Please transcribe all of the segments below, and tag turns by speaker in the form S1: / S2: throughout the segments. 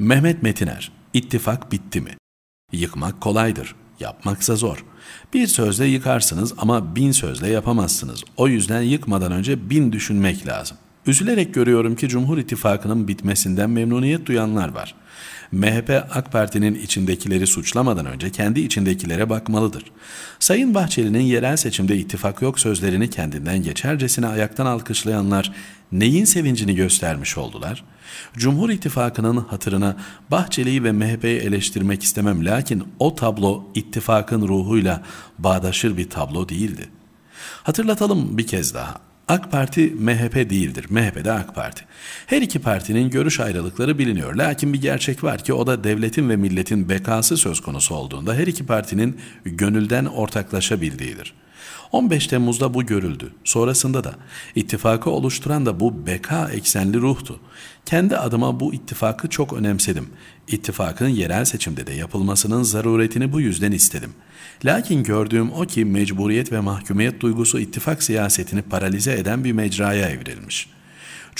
S1: Mehmet Metiner, ittifak bitti mi? Yıkmak kolaydır, yapmaksa zor. Bir sözle yıkarsınız ama bin sözle yapamazsınız. O yüzden yıkmadan önce bin düşünmek lazım. Üzülerek görüyorum ki Cumhur İttifakı'nın bitmesinden memnuniyet duyanlar var. MHP AK Parti'nin içindekileri suçlamadan önce kendi içindekilere bakmalıdır. Sayın Bahçeli'nin yerel seçimde ittifak yok sözlerini kendinden geçercesine ayaktan alkışlayanlar neyin sevincini göstermiş oldular? Cumhur İttifakı'nın hatırına Bahçeli'yi ve MHP'yi eleştirmek istemem lakin o tablo ittifakın ruhuyla bağdaşır bir tablo değildi. Hatırlatalım bir kez daha. AK Parti MHP değildir. MHP de AK Parti. Her iki partinin görüş ayrılıkları biliniyor. Lakin bir gerçek var ki o da devletin ve milletin bekası söz konusu olduğunda her iki partinin gönülden ortaklaşabildiğidir.'' 15 Temmuz'da bu görüldü. Sonrasında da ittifakı oluşturan da bu beka eksenli ruhtu. Kendi adıma bu ittifakı çok önemsedim. İttifakın yerel seçimde de yapılmasının zaruretini bu yüzden istedim. Lakin gördüğüm o ki mecburiyet ve mahkumiyet duygusu ittifak siyasetini paralize eden bir mecraya evrilmiş.''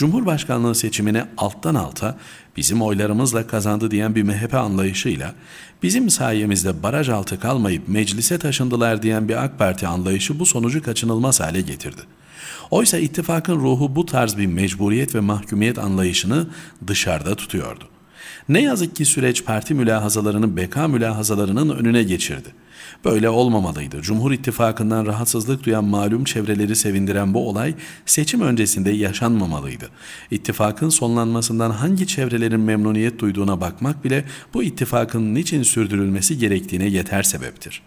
S1: Cumhurbaşkanlığı seçimini alttan alta bizim oylarımızla kazandı diyen bir MHP anlayışıyla bizim sayemizde baraj altı kalmayıp meclise taşındılar diyen bir AK Parti anlayışı bu sonucu kaçınılmaz hale getirdi. Oysa ittifakın ruhu bu tarz bir mecburiyet ve mahkumiyet anlayışını dışarıda tutuyordu. Ne yazık ki süreç parti mülahazalarını beka mülahazalarının önüne geçirdi. Böyle olmamalıydı. Cumhur İttifakı'ndan rahatsızlık duyan malum çevreleri sevindiren bu olay seçim öncesinde yaşanmamalıydı. İttifakın sonlanmasından hangi çevrelerin memnuniyet duyduğuna bakmak bile bu ittifakın niçin sürdürülmesi gerektiğine yeter sebeptir.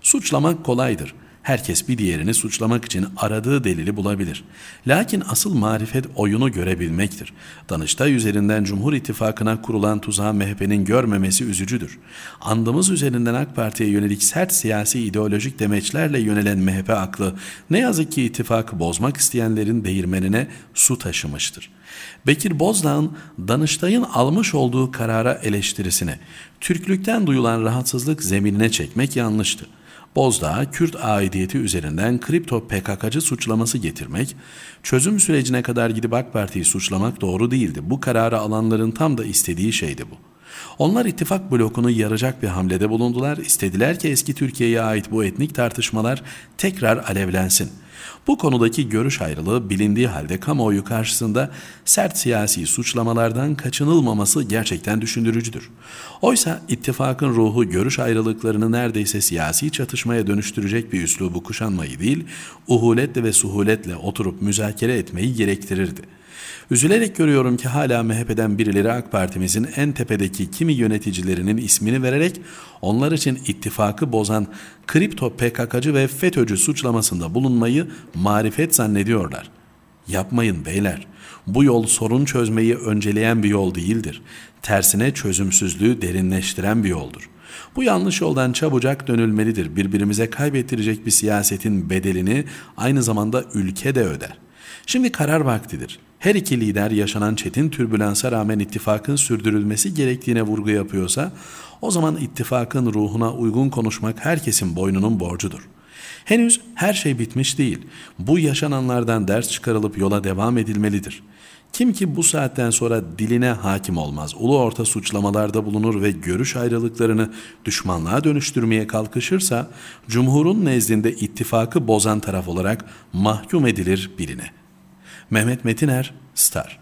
S1: Suçlamak kolaydır. Herkes bir diğerini suçlamak için aradığı delili bulabilir. Lakin asıl marifet oyunu görebilmektir. Danıştay üzerinden Cumhur İttifakı'na kurulan tuzağı MHP'nin görmemesi üzücüdür. Andımız üzerinden AK Parti'ye yönelik sert siyasi ideolojik demeçlerle yönelen MHP aklı ne yazık ki ittifakı bozmak isteyenlerin değirmenine su taşımıştır. Bekir Bozdağ'ın Danıştay'ın almış olduğu karara eleştirisine Türklükten duyulan rahatsızlık zeminine çekmek yanlıştı. Bozdağ, Kürt aidiyeti üzerinden kripto PKK'cı suçlaması getirmek, çözüm sürecine kadar gidip AK Parti'yi suçlamak doğru değildi. Bu kararı alanların tam da istediği şeydi bu.'' Onlar ittifak blokunu yaracak bir hamlede bulundular. İstediler ki eski Türkiye'ye ait bu etnik tartışmalar tekrar alevlensin. Bu konudaki görüş ayrılığı bilindiği halde kamuoyu karşısında sert siyasi suçlamalardan kaçınılmaması gerçekten düşündürücüdür. Oysa ittifakın ruhu görüş ayrılıklarını neredeyse siyasi çatışmaya dönüştürecek bir üslubu kuşanmayı değil, uhuletle ve suhuletle oturup müzakere etmeyi gerektirirdi.'' Üzülerek görüyorum ki hala MHP'den birileri AK Parti'mizin en tepedeki kimi yöneticilerinin ismini vererek onlar için ittifakı bozan kripto PKK'cı ve FETÖ'cü suçlamasında bulunmayı marifet zannediyorlar. Yapmayın beyler. Bu yol sorun çözmeyi önceleyen bir yol değildir. Tersine çözümsüzlüğü derinleştiren bir yoldur. Bu yanlış yoldan çabucak dönülmelidir. Birbirimize kaybettirecek bir siyasetin bedelini aynı zamanda ülke de öder. Şimdi karar vaktidir her iki lider yaşanan çetin türbülansa rağmen ittifakın sürdürülmesi gerektiğine vurgu yapıyorsa o zaman ittifakın ruhuna uygun konuşmak herkesin boynunun borcudur. Henüz her şey bitmiş değil. Bu yaşananlardan ders çıkarılıp yola devam edilmelidir. Kim ki bu saatten sonra diline hakim olmaz, ulu orta suçlamalarda bulunur ve görüş ayrılıklarını düşmanlığa dönüştürmeye kalkışırsa, cumhurun nezdinde ittifakı bozan taraf olarak mahkum edilir biline.'' Mehmet Metiner, Star.